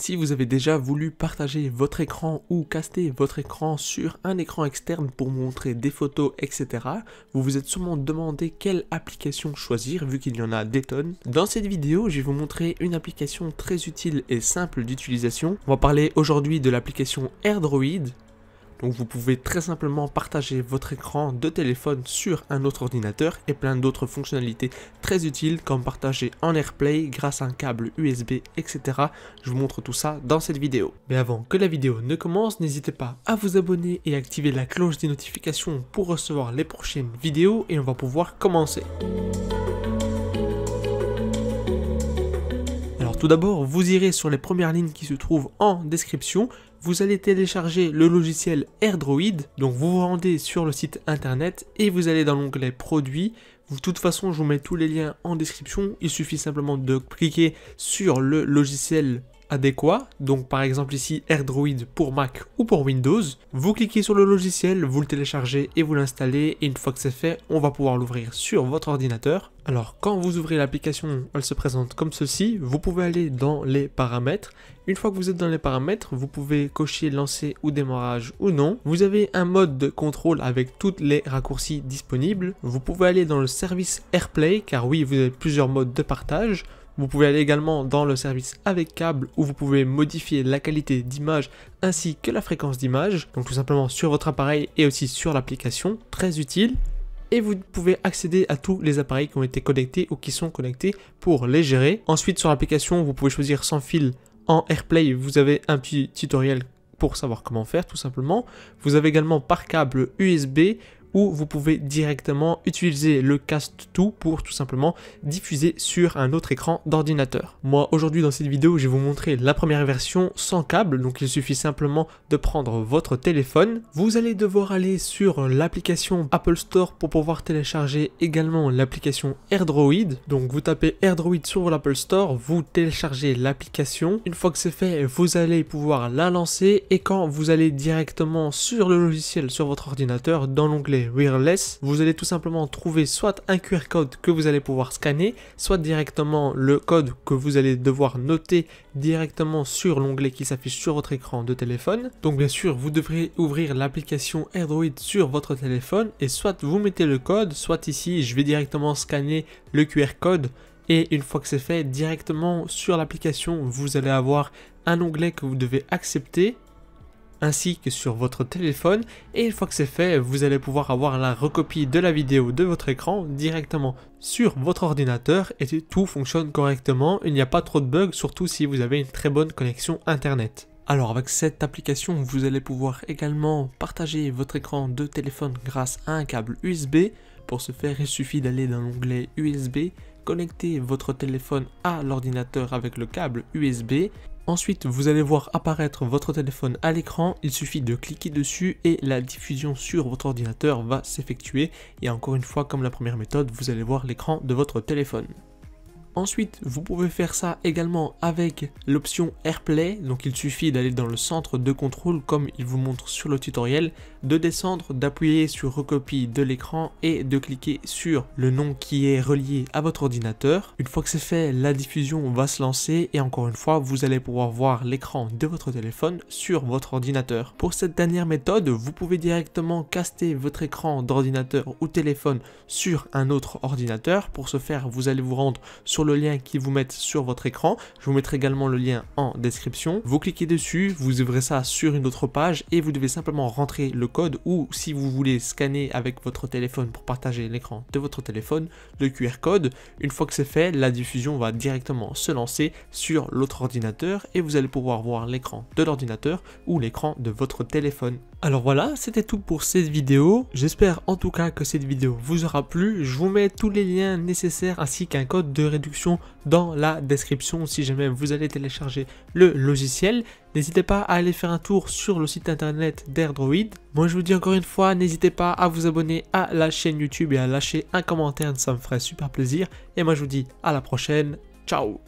Si vous avez déjà voulu partager votre écran ou caster votre écran sur un écran externe pour montrer des photos, etc., vous vous êtes sûrement demandé quelle application choisir vu qu'il y en a des tonnes. Dans cette vidéo, je vais vous montrer une application très utile et simple d'utilisation. On va parler aujourd'hui de l'application AirDroid donc vous pouvez très simplement partager votre écran de téléphone sur un autre ordinateur et plein d'autres fonctionnalités très utiles comme partager en AirPlay grâce à un câble USB, etc. Je vous montre tout ça dans cette vidéo. Mais avant que la vidéo ne commence, n'hésitez pas à vous abonner et activer la cloche des notifications pour recevoir les prochaines vidéos et on va pouvoir commencer. Tout d'abord, vous irez sur les premières lignes qui se trouvent en description, vous allez télécharger le logiciel AirDroid, donc vous vous rendez sur le site internet et vous allez dans l'onglet produits, de toute façon, je vous mets tous les liens en description. Il suffit simplement de cliquer sur le logiciel adéquat. Donc par exemple ici AirDroid pour Mac ou pour Windows. Vous cliquez sur le logiciel, vous le téléchargez et vous l'installez. Et une fois que c'est fait, on va pouvoir l'ouvrir sur votre ordinateur. Alors quand vous ouvrez l'application, elle se présente comme ceci. Vous pouvez aller dans les paramètres. Une fois que vous êtes dans les paramètres, vous pouvez cocher lancer ou démarrage ou non. Vous avez un mode de contrôle avec tous les raccourcis disponibles. Vous pouvez aller dans le service AirPlay car oui, vous avez plusieurs modes de partage. Vous pouvez aller également dans le service avec câble où vous pouvez modifier la qualité d'image ainsi que la fréquence d'image. Donc tout simplement sur votre appareil et aussi sur l'application. Très utile et vous pouvez accéder à tous les appareils qui ont été connectés ou qui sont connectés pour les gérer. Ensuite, sur l'application, vous pouvez choisir sans fil en AirPlay, vous avez un petit tutoriel pour savoir comment faire tout simplement. Vous avez également par câble USB ou vous pouvez directement utiliser le Cast To pour tout simplement diffuser sur un autre écran d'ordinateur. Moi aujourd'hui dans cette vidéo je vais vous montrer la première version sans câble donc il suffit simplement de prendre votre téléphone. Vous allez devoir aller sur l'application Apple Store pour pouvoir télécharger également l'application AirDroid. Donc vous tapez AirDroid sur l'Apple Store, vous téléchargez l'application. Une fois que c'est fait vous allez pouvoir la lancer et quand vous allez directement sur le logiciel sur votre ordinateur dans l'onglet Wireless, vous allez tout simplement trouver soit un QR code que vous allez pouvoir scanner, soit directement le code que vous allez devoir noter directement sur l'onglet qui s'affiche sur votre écran de téléphone. Donc bien sûr, vous devrez ouvrir l'application android sur votre téléphone et soit vous mettez le code, soit ici, je vais directement scanner le QR code et une fois que c'est fait, directement sur l'application, vous allez avoir un onglet que vous devez accepter ainsi que sur votre téléphone et une fois que c'est fait vous allez pouvoir avoir la recopie de la vidéo de votre écran directement sur votre ordinateur et tout fonctionne correctement, il n'y a pas trop de bugs surtout si vous avez une très bonne connexion internet. Alors avec cette application, vous allez pouvoir également partager votre écran de téléphone grâce à un câble USB. Pour ce faire, il suffit d'aller dans l'onglet USB, connecter votre téléphone à l'ordinateur avec le câble USB Ensuite, vous allez voir apparaître votre téléphone à l'écran, il suffit de cliquer dessus et la diffusion sur votre ordinateur va s'effectuer. Et encore une fois, comme la première méthode, vous allez voir l'écran de votre téléphone. Ensuite, vous pouvez faire ça également avec l'option AirPlay. Donc il suffit d'aller dans le centre de contrôle comme il vous montre sur le tutoriel, de descendre, d'appuyer sur recopie de l'écran et de cliquer sur le nom qui est relié à votre ordinateur. Une fois que c'est fait, la diffusion va se lancer et encore une fois, vous allez pouvoir voir l'écran de votre téléphone sur votre ordinateur. Pour cette dernière méthode, vous pouvez directement caster votre écran d'ordinateur ou téléphone sur un autre ordinateur. Pour ce faire, vous allez vous rendre sur le le lien qui vous mettent sur votre écran. Je vous mettrai également le lien en description. Vous cliquez dessus, vous ouvrez ça sur une autre page et vous devez simplement rentrer le code ou si vous voulez scanner avec votre téléphone pour partager l'écran de votre téléphone, le QR code. Une fois que c'est fait, la diffusion va directement se lancer sur l'autre ordinateur et vous allez pouvoir voir l'écran de l'ordinateur ou l'écran de votre téléphone. Alors voilà, c'était tout pour cette vidéo. J'espère en tout cas que cette vidéo vous aura plu. Je vous mets tous les liens nécessaires ainsi qu'un code de réduction dans la description si jamais vous allez télécharger le logiciel. N'hésitez pas à aller faire un tour sur le site internet d'AirDroid. Moi je vous dis encore une fois, n'hésitez pas à vous abonner à la chaîne YouTube et à lâcher un commentaire, ça me ferait super plaisir. Et moi je vous dis à la prochaine, ciao